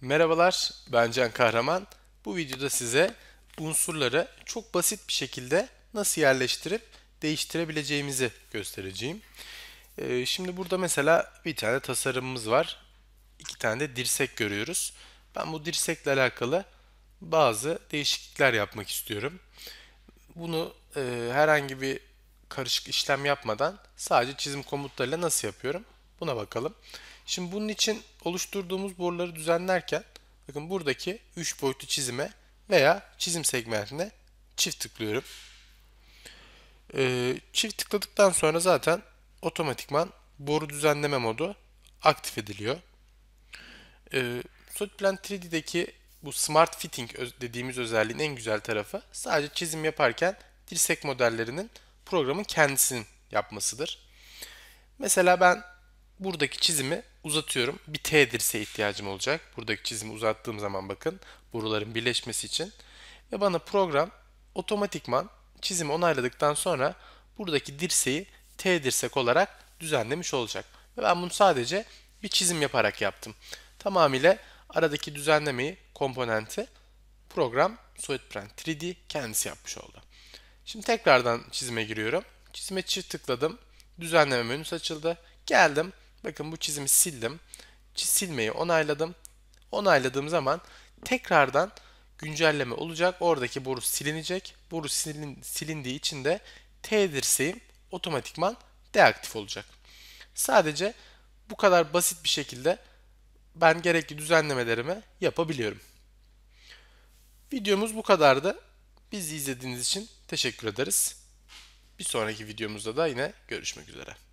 Merhabalar, ben Can Kahraman. Bu videoda size unsurları çok basit bir şekilde nasıl yerleştirip değiştirebileceğimizi göstereceğim. Ee, şimdi burada mesela bir tane tasarımımız var. İki tane de dirsek görüyoruz. Ben bu dirsekle alakalı bazı değişiklikler yapmak istiyorum. Bunu e, herhangi bir karışık işlem yapmadan sadece çizim komutlarıyla nasıl yapıyorum Buna bakalım. Şimdi bunun için oluşturduğumuz boruları düzenlerken bakın buradaki 3 boyutlu çizime veya çizim segmentine çift tıklıyorum. Ee, çift tıkladıktan sonra zaten otomatikman boru düzenleme modu aktif ediliyor. Ee, Solidplan 3D'deki bu Smart Fitting dediğimiz özelliğin en güzel tarafı sadece çizim yaparken dirsek modellerinin programın kendisinin yapmasıdır. Mesela ben buradaki çizimi uzatıyorum. Bir T dirseğe ihtiyacım olacak. Buradaki çizimi uzattığım zaman bakın buraların birleşmesi için. Ve bana program otomatikman çizimi onayladıktan sonra buradaki dirseği T dirsek olarak düzenlemiş olacak. Ve ben bunu sadece bir çizim yaparak yaptım. Tamamıyla aradaki düzenlemeyi, komponenti program SolidPrint 3D kendisi yapmış oldu. Şimdi tekrardan çizime giriyorum. Çizime çift tıkladım. Düzenleme menüsü açıldı. Geldim. Bakın bu çizimi sildim. Silmeyi onayladım. Onayladığım zaman tekrardan güncelleme olacak. Oradaki boru silinecek. Boru silin, silindiği için de T dirseğim otomatikman deaktif olacak. Sadece bu kadar basit bir şekilde ben gerekli düzenlemelerimi yapabiliyorum. Videomuz bu kadardı. Bizi izlediğiniz için teşekkür ederiz. Bir sonraki videomuzda da yine görüşmek üzere.